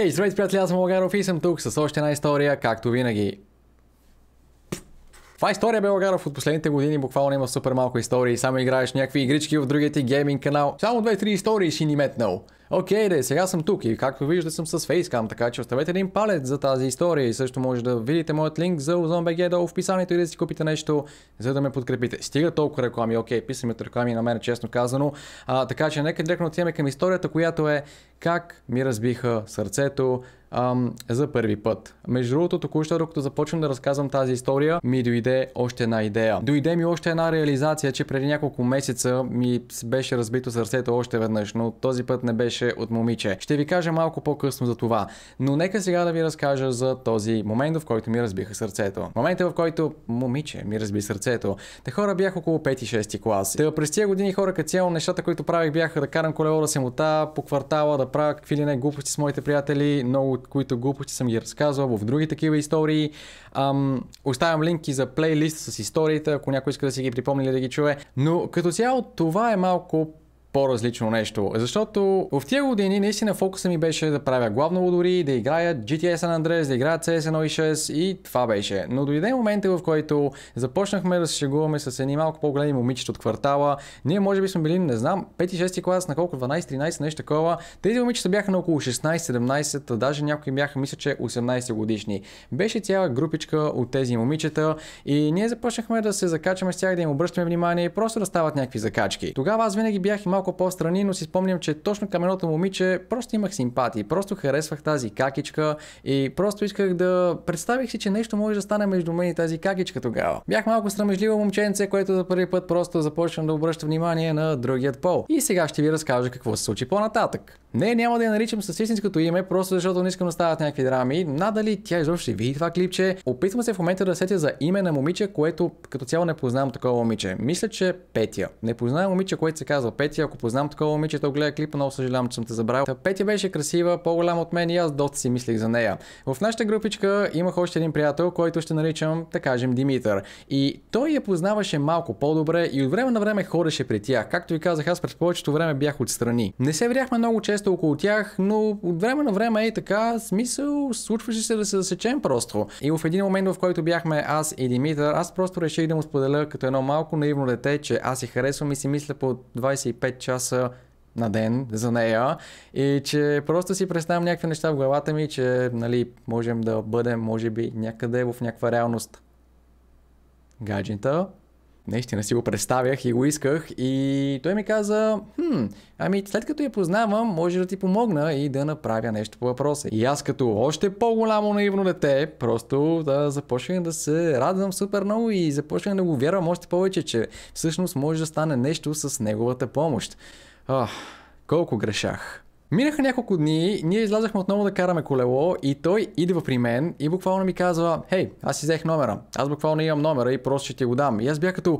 Хей, здравейте, приятели, аз съм Лагаров и съм тук с още една история, както винаги. Това е история бе Лагаров от последните години, буквално има супер малко истории, само играеш някакви игрички в другия ти гейминг канал. Само 2-3 истории си ни метнал. Окей, okay, сега съм тук и както вижда съм с фейскам, така че оставете един палец за тази история и също може да видите моят линк за OzonBG долу в описанието и да си купите нещо, за да ме подкрепите. Стига толкова реклами, окей, okay, от реклами на мен, честно казано. А, така че нека директно отиваме към историята, която е как ми разбиха сърцето ам, за първи път. Между другото, току-що, докато започвам да разказвам тази история, ми дойде още една идея. Дойде ми още една реализация, че преди няколко месеца ми беше разбито сърцето още веднъж, но този път не беше беше от момиче. Ще ви кажа малко по-късно за това. Но нека сега да ви разкажа за този момент, в който ми разбиха сърцето. Момента, в който момиче ми разби сърцето. Те хора бях около 5-6 клас. Те през тези години хора като цяло нещата, които правих бяха да карам колело да се мота по квартала, да правя какви ли не глупости с моите приятели, много от които глупости съм ги разказвал в други такива истории. Ам, оставям линки за плейлист с историите, ако някой иска да си ги припомни или да ги чуе. Но като цяло това е малко по-различно нещо. Защото в тия години наистина фокуса ми беше да правя главно дори, да играя GTA San Andreas, да играя CS 1.6 e и това беше. Но дойде момента, в който започнахме да се шегуваме с едни малко по-големи момичета от квартала. Ние може би сме били, не знам, 5-6 клас, на колко 12-13, нещо такова. Тези момичета бяха на около 16-17, даже някои бяха, мисля, че 18 годишни. Беше цяла групичка от тези момичета и ние започнахме да се закачаме с тях, да им обръщаме внимание и просто да стават някакви закачки. Тогава аз винаги бях и малко малко по-страни, но си спомням, че точно към едното момиче просто имах симпатии, просто харесвах тази какичка и просто исках да представих си, че нещо може да стане между мен и тази какичка тогава. Бях малко срамежливо момченце, което за първи път просто започна да обръща внимание на другият пол. И сега ще ви разкажа какво се случи по-нататък. Не, няма да я наричам с истинското име, просто защото не искам да стават някакви драми. Надали тя изобщо види това клипче. Опитвам се в момента да сетя за име на момиче, което като цяло не познавам такова момиче. Мисля, че Петя. Не познавам момиче, което се казва Петя, ако познам такова момиче, то гледа клипа, много съжалявам, че съм те забравил. Петя беше красива, по-голяма от мен и аз доста си мислих за нея. В нашата групичка имах още един приятел, който ще наричам, да кажем, Димитър. И той я познаваше малко по-добре и от време на време ходеше при тях. Както ви казах, аз през повечето време бях отстрани. Не се вряхме много често около тях, но от време на време е така, смисъл, случваше се да се засечем просто. И в един момент, в който бяхме аз и Димитър, аз просто реших да му споделя като едно малко наивно дете, че аз си харесвам и си мисля по 25 5 часа на ден за нея и че просто си представям някакви неща в главата ми, че нали, можем да бъдем, може би, някъде в някаква реалност. Гаджета, Наистина си го представях и го исках и той ми каза, хм, ами след като я познавам, може да ти помогна и да направя нещо по въпроса. И аз като още по-голямо наивно дете, просто да започнах да се радвам супер много и започнах да го вярвам още повече, че всъщност може да стане нещо с неговата помощ. Ах, колко грешах. Минаха няколко дни, ние излязахме отново да караме колело и той идва при мен и буквално ми казва, хей, аз си взех номера. Аз буквално имам номера и просто ще ти го дам. И аз бях като,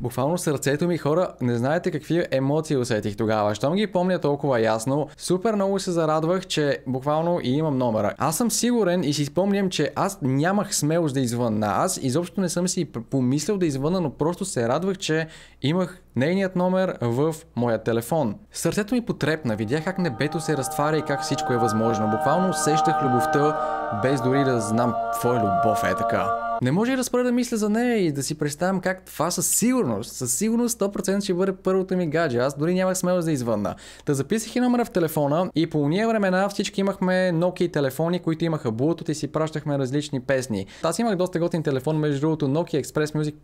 Буквално сърцето ми хора, не знаете какви емоции усетих тогава. Щом ги помня толкова ясно, супер много се зарадвах, че буквално и имам номера. Аз съм сигурен и си спомням, че аз нямах смелост да извънна. Аз изобщо не съм си помислял да извънна, но просто се радвах, че имах нейният номер в моя телефон. Сърцето ми потрепна, видях как небето се разтваря и как всичко е възможно. Буквално усещах любовта, без дори да знам какво е любов е така. Не може и да спра да мисля за нея и да си представям как това със сигурност, със сигурност 100% ще бъде първото ми гадже. Аз дори нямах смелост да извънна. Та записах и номера в телефона и по уния времена всички имахме Nokia телефони, които имаха Bluetooth и си пращахме различни песни. Аз имах доста готин телефон, между другото Nokia Express Music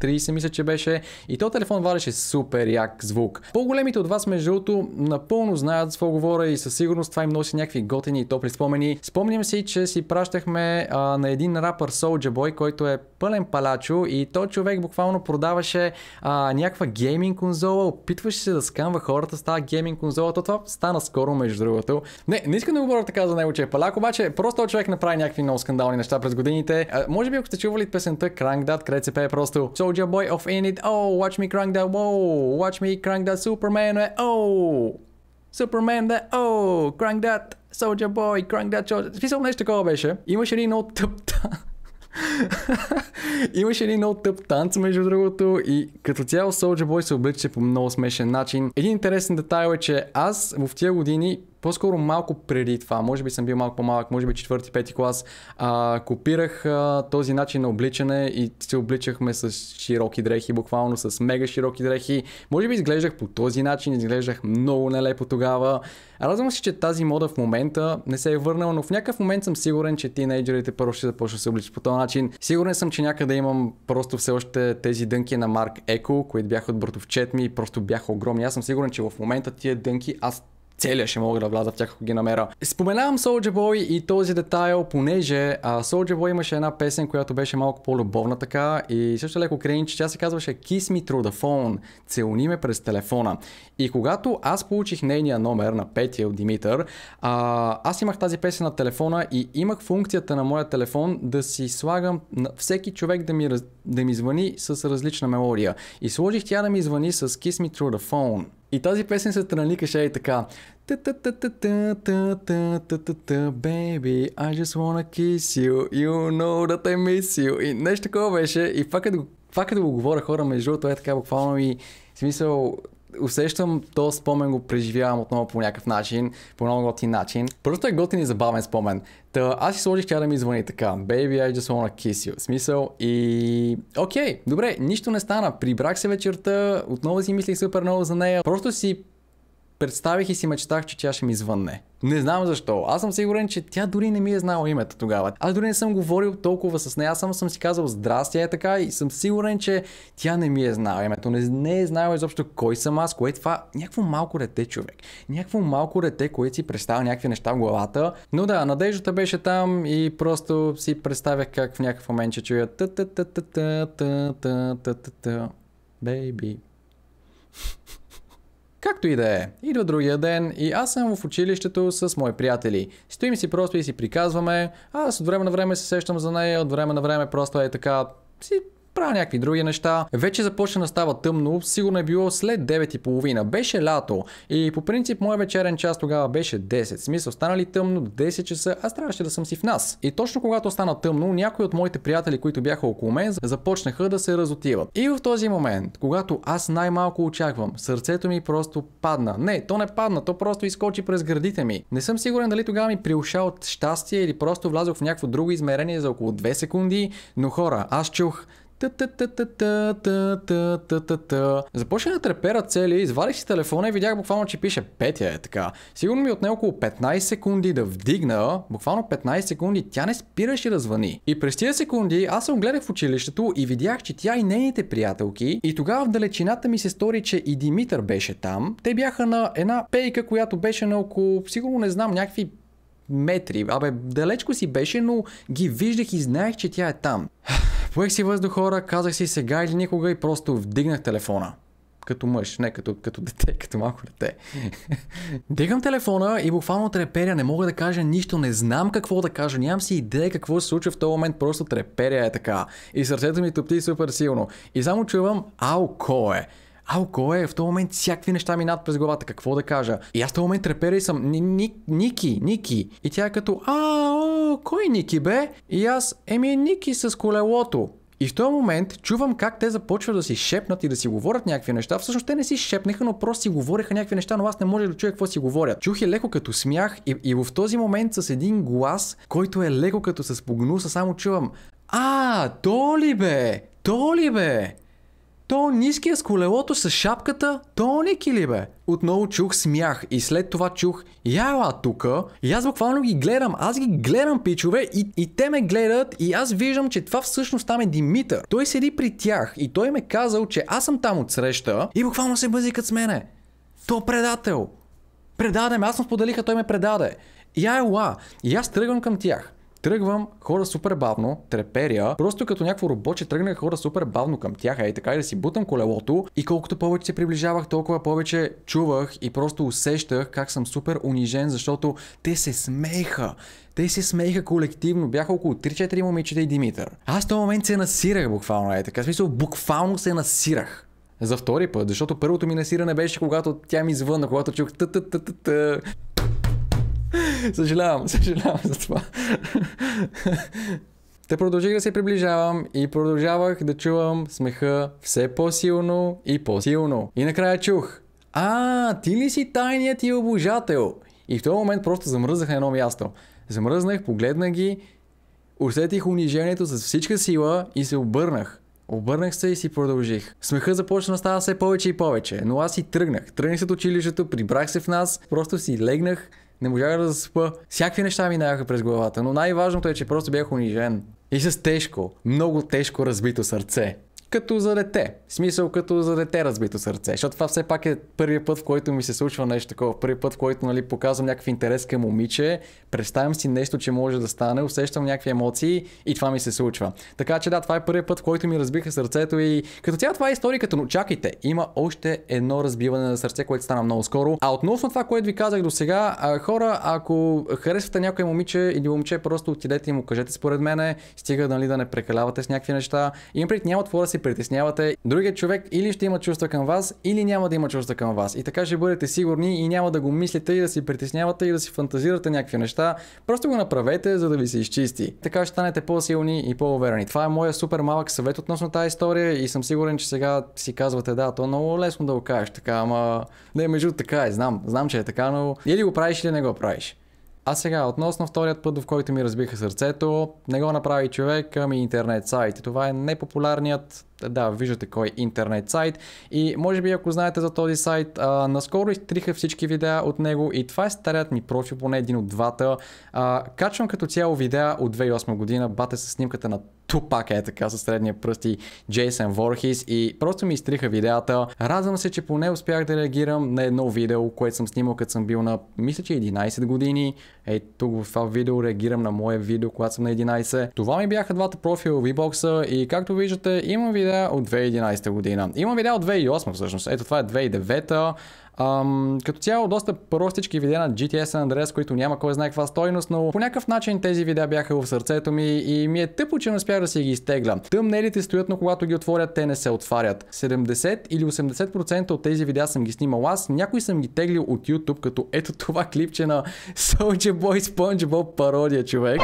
5130 мисля, че беше и то телефон валеше супер як звук. По-големите от вас, между другото, напълно знаят с какво говоря и със сигурност това им носи някакви готини и топли спомени. Спомням си, че си пращахме а, на един рапър Soulja Boy Бой, който е пълен палачо и то човек буквално продаваше а, някаква гейминг конзола, опитваше се да скамва хората с тази гейминг конзола, то това стана скоро между другото. Не, не искам да говоря така за него, че е палак, обаче просто човек направи някакви много скандални неща през годините. А, може би ако сте чували песента Crank That, където се пее просто Soldier Boy of In It, oh, watch me crank that, wow, watch me crank that, Superman, oh, Superman, that, е, oh, crank that, Soldier Boy, Crank That Soldier. Смисъл нещо такова беше. Имаше един много тъп Имаше един много тъп танц, между другото, и като цяло Soulja Boy се облича по много смешен начин. Един интересен детайл е, че аз в тия години по-скоро малко преди това, може би съм бил малко по-малък, може би четвърти, пети клас, а, копирах а, този начин на обличане и се обличахме с широки дрехи, буквално с мега широки дрехи. Може би изглеждах по този начин, изглеждах много нелепо тогава. Радвам се, че тази мода в момента не се е върнала, но в някакъв момент съм сигурен, че тинейджерите първо ще започнат да се обличат по този начин. Сигурен съм, че някъде имам просто все още тези дънки на Марк Еко, които бяха от братовчет ми и просто бяха огромни. Аз съм сигурен, че в момента тия дънки аз целия ще мога да вляза в тях, ако ги намера. Споменавам Soulja Boy и този детайл, понеже а, Soldier Boy имаше една песен, която беше малко по-любовна така и също леко кринч, тя се казваше Kiss Me Through the Phone, целуни ме през телефона. И когато аз получих нейния номер на петия от Димитър, а, аз имах тази песен на телефона и имах функцията на моя телефон да си слагам на всеки човек да ми, да ми звъни с различна мелодия. И сложих тя да ми звъни с Kiss Me Through the Phone. И тази песен се траникаше и така. Baby, I just wanna kiss you, you know that I miss you. И нещо такова беше. И факът като, го говоря хора, между другото е така буквално и в смисъл усещам то спомен, го преживявам отново по някакъв начин, по много готин начин. Просто е готин и забавен спомен. Та аз си сложих тя да ми звъни така. Baby, I just wanna kiss you. Смисъл и... Окей, okay, добре, нищо не стана. Прибрах се вечерта, отново си мислих супер много за нея. Просто си представих и си мечтах, че тя ще ми звънне. Не знам защо. Аз съм сигурен, че тя дори не ми е знала името тогава. Аз дори не съм говорил толкова с нея, само съм си казал здрасти, е така и съм сигурен, че тя не ми е знала името. Не, не е знаела изобщо кой съм аз, кое е това. Някакво малко дете, човек. Някакво малко дете, което си представя някакви неща в главата. Но да, надеждата беше там и просто си представях как в някакъв момент че чуя та та та та та та та та та бейби. Както и да е, идва другия ден и аз съм в училището с мои приятели. Стоим си просто и си приказваме, аз от време на време се сещам за нея, от време на време просто е така, си правя някакви други неща. Вече започна да става тъмно, сигурно е било след 9.30. Беше лято и по принцип моя вечерен час тогава беше 10. Смисъл, стана ли тъмно до 10 часа, аз трябваше да съм си в нас. И точно когато стана тъмно, някои от моите приятели, които бяха около мен, започнаха да се разотиват. И в този момент, когато аз най-малко очаквам, сърцето ми просто падна. Не, то не падна, то просто изкочи през градите ми. Не съм сигурен дали тогава ми приуша от щастие или просто влязох в някакво друго измерение за около 2 секунди, но хора, аз чух Започнах да трепера цели, извадих си телефона и видях буквално, че пише Петя е така. Сигурно ми отне около 15 секунди да вдигна, буквално 15 секунди, тя не спираше да звъни. И през тия секунди аз се огледах в училището и видях, че тя и нейните приятелки, и тогава в далечината ми се стори, че и Димитър беше там, те бяха на една пейка, която беше на около, сигурно не знам, някакви метри. Абе, далечко си беше, но ги виждах и знаех, че тя е там. Поех си въздух хора, казах си сега или никога и просто вдигнах телефона. Като мъж, не като, като дете, като малко дете. Дигам телефона и буквално треперя, не мога да кажа нищо, не знам какво да кажа, нямам си идея какво се случва в този момент, просто треперя е така. И сърцето ми топти супер силно. И само чувам, ау, кое? е? алко е, в този момент всякакви неща минат през главата, какво да кажа. И аз в този момент трепера и съм, Ники, Ники. И тя е като, а, о, кой Ники бе? И аз, еми е Ники с колелото. И в този момент чувам как те започват да си шепнат и да си говорят някакви неща. Всъщност те не си шепнеха, но просто си говореха някакви неща, но аз не може да чуя какво си говорят. Чух е леко като смях и, и в този момент с един глас, който е леко като с погнуса, само чувам А, то ли бе? То ли бе? То ниския с колелото с шапката, то Ники ли бе? Отново чух смях и след това чух Яла тука и аз буквално ги гледам, аз ги гледам пичове и, и те ме гледат и аз виждам, че това всъщност там е Димитър. Той седи при тях и той ме казал, че аз съм там от среща и буквално се бъзикат с мене. То предател! Предаде ме, аз му споделиха, той ме предаде. Я ела! И аз тръгвам към тях. Тръгвам, хора супер бавно, треперя, просто като някакво робоче тръгнах хора супер бавно към тях, ей така и да си бутам колелото и колкото повече се приближавах, толкова повече чувах и просто усещах как съм супер унижен, защото те се смееха. Те се смееха колективно, бяха около 3-4 момичета и Димитър. Аз в този момент се насирах буквално, е така, смисъл буквално се насирах за втори път, защото първото ми насиране беше когато тя ми звънна, когато чух та та та та та съжалявам, съжалявам за това. Те продължих да се приближавам и продължавах да чувам смеха все по-силно и по-силно. И накрая чух. А, ти ли си тайният ти обожател? И в този момент просто замръзнах на едно място. Замръзнах, погледнах ги, усетих унижението с всичка сила и се обърнах. Обърнах се и си продължих. Смеха започна да става все повече и повече, но аз си тръгнах. Тръгнах от училището, прибрах се в нас, просто си легнах не можах да заспа. Всякакви неща минаха през главата, но най-важното е, че просто бях унижен. И с тежко, много тежко разбито сърце като за дете. В смисъл като за дете разбито сърце. Защото това все пак е първият път, в който ми се случва нещо такова. Първият път, в който нали, показвам някакъв интерес към момиче, представям си нещо, че може да стане, усещам някакви емоции и това ми се случва. Така че да, това е първият път, в който ми разбиха сърцето и като цяло това е история, като но чакайте, има още едно разбиване на сърце, което стана много скоро. А относно това, което ви казах до сега, хора, ако харесвате някое момиче или момче, просто отидете и му кажете според мене, стига нали, да не прекалявате с някакви неща. Имам пред няма какво да си притеснявате, другият човек или ще има чувства към вас, или няма да има чувства към вас. И така ще бъдете сигурни и няма да го мислите и да си притеснявате и да си фантазирате някакви неща. Просто го направете, за да ви се изчисти. Така ще станете по-силни и по-уверени. Това е моя супер малък съвет относно тази история и съм сигурен, че сега си казвате, да, то е много лесно да го кажеш така, ама... Не, между така е, знам, знам, че е така, но или го правиш или не го правиш. А сега, относно вторият път, в който ми разбиха сърцето, не го направи човек, ами интернет сайт. Това е непопулярният да, виждате кой е интернет сайт. И може би ако знаете за този сайт, а, наскоро изтриха всички видеа от него и това е старият ми профил, поне един от двата. А, качвам като цяло видеа от 2008 година, бате с снимката на Тупак е така със средния пръст и Джейсън Ворхис и просто ми изтриха видеята. Радвам се, че поне успях да реагирам на едно видео, което съм снимал като съм бил на, мисля, че 11 години. Ей, тук в това видео реагирам на мое видео, когато съм на 11. Това ми бяха двата профила в v и както виждате имам видео видео от 2011 година. Имам видео от 2008 всъщност. Ето това е 2009. Ам, като цяло доста простички видеа на GTS San Andreas, които няма кой знае каква стойност, но по някакъв начин тези видеа бяха в сърцето ми и ми е тъпо, че не успях да си ги изтегля. Тъмнелите стоят, но когато ги отворят, те не се отварят. 70 или 80% от тези видеа съм ги снимал аз, някой съм ги теглил от YouTube, като ето това клипче на Soulja Boy SpongeBob пародия, човек.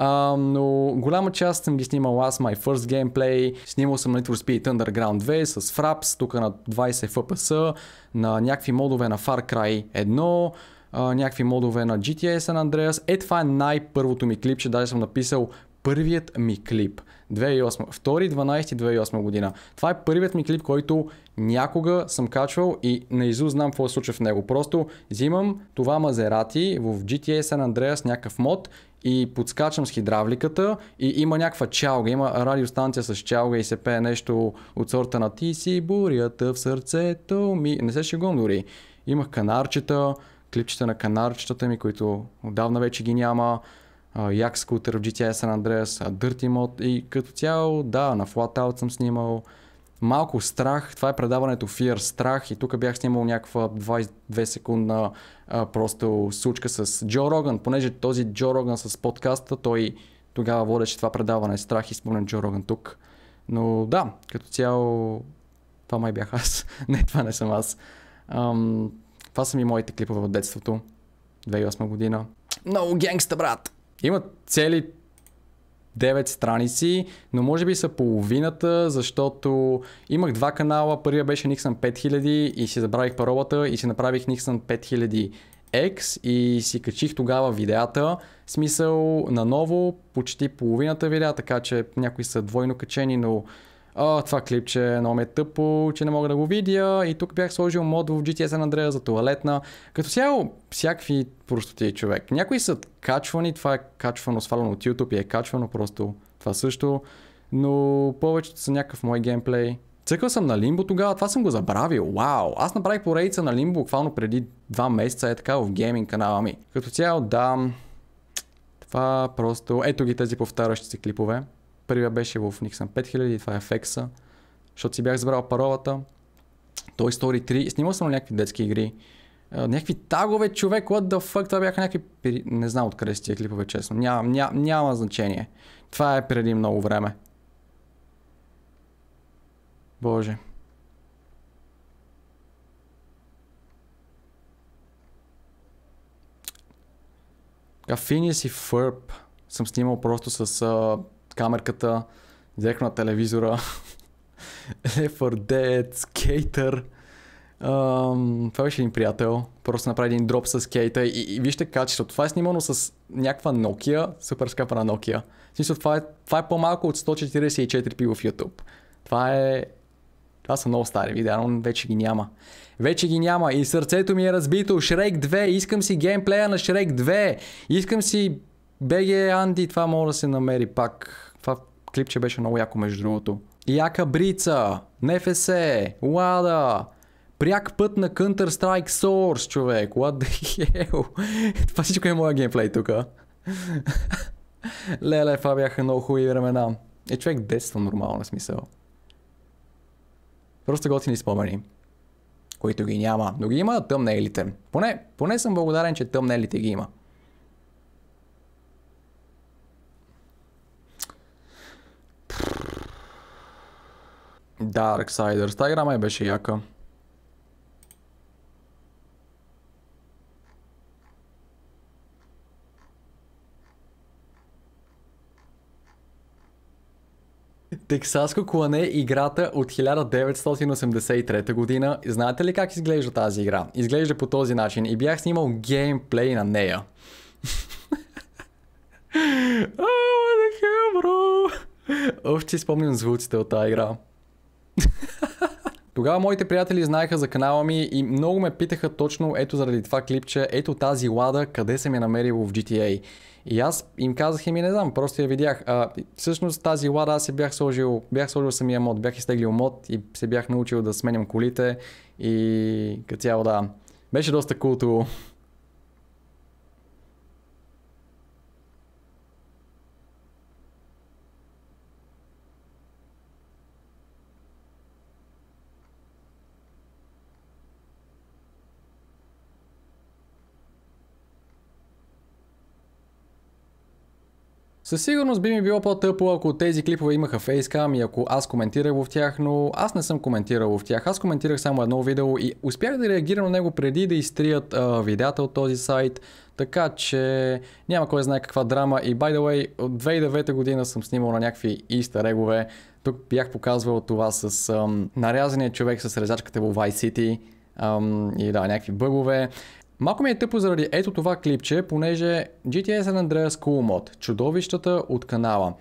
А, но голяма част съм ги снимал аз, My First Gameplay, снимал съм на нали, Need for Speed Underground 2 с Fraps, тук на 20 FPS, на някакви модове на Far Cry 1, Uh, някакви модове на GTA San Andreas. Е, това е най-първото ми клип, че даже съм написал първият ми клип. 2008. 2.12.2008 година. Това е първият ми клип, който някога съм качвал и не знам какво се случва в него. Просто взимам това Мазерати в GTA San Andreas някакъв мод и подскачам с хидравликата и има някаква чалга, има радиостанция с чалга и се пее нещо от сорта на ти си бурята в сърцето ми. Не се шегувам дори. Имах канарчета, клипчета на канарчетата ми, които отдавна вече ги няма. Як Scooter в GTA San Andreas, Dirty Mode и като цяло, да, на Out съм снимал. Малко страх, това е предаването Fear Страх и тук бях снимал някаква 22 секундна а, просто случка с Джо Роган, понеже този Джо Роган с подкаста, той тогава водеше това предаване Страх и спомням Джо Роган тук. Но да, като цяло това май бях аз. не, това не съм аз. Ам, това са ми моите клипове от детството. 2008 година. Много генгста, брат! Има цели 9 страници, но може би са половината, защото имах два канала. Първия беше Nixon 5000 и си забравих паролата и си направих Nixon 5000 X и си качих тогава видеята. Смисъл наново, почти половината видеа, така че някои са двойно качени, но а, това клипче е много ме е тъпо, че не мога да го видя и тук бях сложил мод в GTS на Андрея за туалетна. Като цяло, всякакви просто простоти човек. Някои са качвани, това е качвано, свалено от YouTube и е качвано просто това също, но повечето са някакъв мой геймплей. Цъкал съм на лимбо тогава, това съм го забравил, вау! Аз направих поредица на лимбо буквално преди два месеца, е така в гейминг канала ми. Като цяло, да, това просто... Ето ги тези повтарящи се клипове. Първия беше в Nixon 5000, това е FX-а, защото си бях забрал паролата. Той Story 3, и снимал съм на някакви детски игри. Някакви тагове, човек, what the fuck, това бяха някакви... Не знам откъде си тия клипове, честно. Няма, няма, няма значение. Това е преди много време. Боже. Кафини си фърп съм снимал просто с uh, камерката, взех на телевизора. Лефър Дед, Dead, това беше един приятел. Просто направи един дроп с кейта и, и вижте качеството. Това е снимано с някаква Nokia, супер скъпа на Nokia. В смисъл, това е, това е по-малко от 144p в YouTube. Това е... Това са много стари видеа, но вече ги няма. Вече ги няма и сърцето ми е разбито. Шрек 2, искам си геймплея на Шрек 2. Искам си BG Анди, това мога да се намери пак клипче беше много яко между другото. Яка Брица, НФС, Лада, пряк път на Counter-Strike Source, човек. What the hell? Това всичко е моя геймплей тук. Леле, това бяха много хубави времена. Е, човек детства нормално смисъл. Просто готини спомени, които ги няма, но ги има тъмнелите. Поне, поне съм благодарен, че тъмнелите ги има. Darksiders. Та игра май беше яка. Тексаско клане играта от 1983 година. Знаете ли как изглежда тази игра? Изглежда по този начин и бях снимал геймплей на нея. Oh, what the hell, bro? спомням звуците от тази игра. Тогава моите приятели знаеха за канала ми и много ме питаха точно ето заради това клипче, ето тази лада, къде съм я е намерил в GTA. И аз им казах и ми не знам, просто я видях. А, всъщност тази лада аз се бях сложил, бях сложил самия мод, бях изтеглил мод и се бях научил да сменям колите и като цяло да. Беше доста култово. Cool Със сигурност би ми било по-тъпо, ако тези клипове имаха фейскам и ако аз коментирах в тях, но аз не съм коментирал в тях. Аз коментирах само едно видео и успях да реагирам на него преди да изтрият видеята от този сайт. Така че няма кой знае каква драма и by the way, от 2009 година съм снимал на някакви истерегове. Тук бях показвал това с нарязания човек с резачката в Vice City. Um, и да, някакви бъгове. Малко ми е тъпо заради ето това клипче, понеже GTS San Andreas Cool Mod, чудовищата от канала.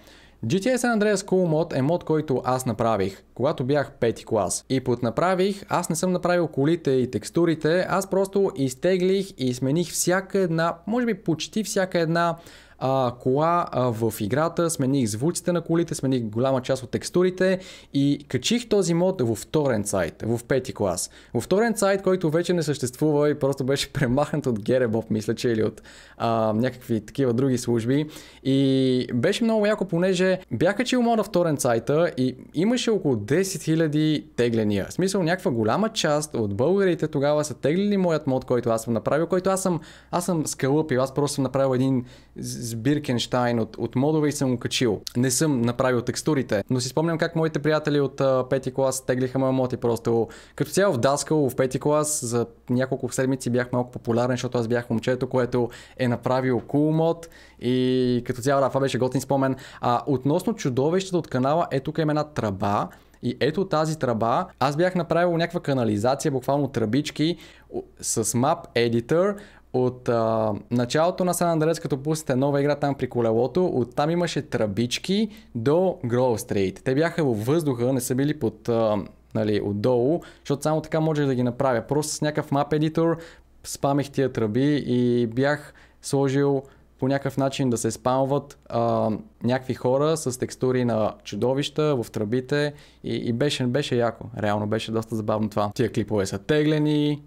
GTS San Andreas Cool Mod е мод, който аз направих, когато бях 5 клас. И под направих, аз не съм направил колите и текстурите, аз просто изтеглих и смених всяка една, може би почти всяка една а, кола а, в играта, смених звуците на колите, смених голяма част от текстурите и качих този мод в вторен сайт, в пети клас. В вторен сайт, който вече не съществува и просто беше премахнат от Геребов, мисля, че или от а, някакви такива други служби. И беше много яко, понеже бях качил мода вторен сайта и имаше около 10 000 тегления. В смисъл, някаква голяма част от българите тогава са теглили моят мод, който аз съм направил, който аз съм, аз съм скалъпил, аз просто съм направил един Биркенштайн от, от модове и съм го качил. Не съм направил текстурите, но си спомням как моите приятели от пети клас теглиха моя мод и просто. Като цяло в Даскал в пети клас за няколко седмици бях малко популярен, защото аз бях момчето, което е направил cool мод и като цяло да, това беше готин спомен. А относно чудовището от канала, е тук има една тръба, и ето тази тръба, аз бях направил някаква канализация, буквално тръбички с Map Editor, от а, началото на Сан Андреас, като пуснете нова игра там при колелото, оттам имаше тръбички до Grow Street. Те бяха във въздуха, не са били под а, нали, отдолу, защото само така можех да ги направя. Просто с някакъв map едитор спамих тия тръби и бях сложил по някакъв начин да се спамват а, някакви хора с текстури на чудовища в тръбите и, и беше, беше яко. Реално беше доста забавно това. Тия клипове са теглени,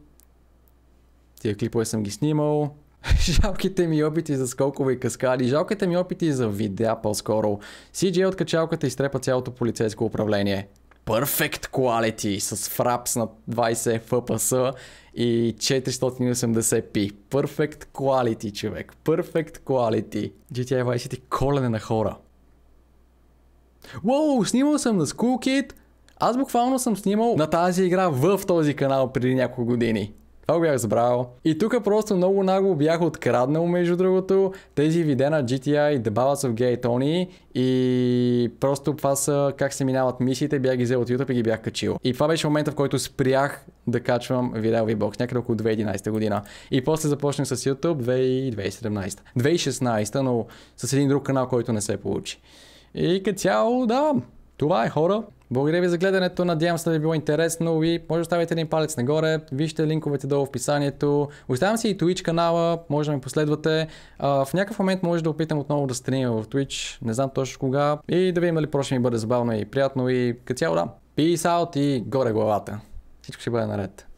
Тия клипове съм ги снимал. Жалките ми опити за скокове и каскади, жалките ми опити за видеа по-скоро. CJ от качалката изтрепа цялото полицейско управление. Perfect quality с фрапс на 20 FPS и 480p. Perfect quality, човек. Perfect quality. GTA Vice City колене на хора. Уоу, снимал съм на School Kid. Аз буквално съм снимал на тази игра в този канал преди няколко години. Това го бях забравил. И тук просто много нагло бях откраднал между другото тези виде на GTI The Ballads of Gay Tony и просто това са как се минават мисиите, бях ги взел от YouTube и ги бях качил. И това беше момента в който спрях да качвам видео в Box, някъде около 2011 година. И после започнах с YouTube 2017. 2016, но с един друг канал, който не се получи. И като цяло, да, това е хора. Благодаря ви за гледането, надявам се да ви е било интересно и може да оставите един палец нагоре, вижте линковете долу в описанието. Оставям си и Twitch канала, може да ме последвате. в някакъв момент може да опитам отново да стрима в Twitch, не знам точно кога. И да видим дали проще ми бъде забавно и приятно и като цяло да. Peace out и горе главата. Всичко ще бъде наред.